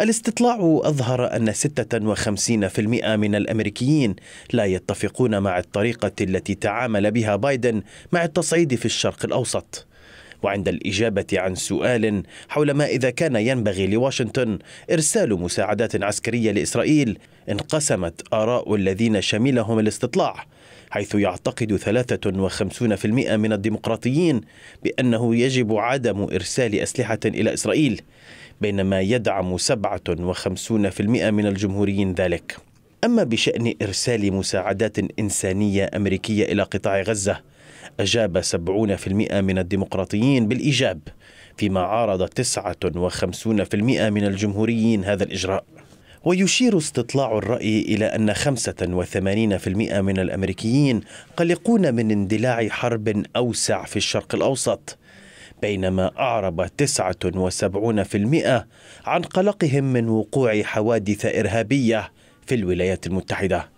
الاستطلاع أظهر أن 56% من الأمريكيين لا يتفقون مع الطريقة التي تعامل بها بايدن مع التصعيد في الشرق الأوسط وعند الإجابة عن سؤال حول ما إذا كان ينبغي لواشنطن إرسال مساعدات عسكرية لإسرائيل انقسمت آراء الذين شملهم الاستطلاع حيث يعتقد 53% من الديمقراطيين بأنه يجب عدم إرسال أسلحة إلى إسرائيل بينما يدعم 57% من الجمهوريين ذلك أما بشأن إرسال مساعدات إنسانية أمريكية إلى قطاع غزة أجاب 70% من الديمقراطيين بالإيجاب فيما عارض 59% من الجمهوريين هذا الإجراء ويشير استطلاع الرأي إلى أن 85% من الأمريكيين قلقون من اندلاع حرب أوسع في الشرق الأوسط بينما أعرب 79% عن قلقهم من وقوع حوادث إرهابية في الولايات المتحده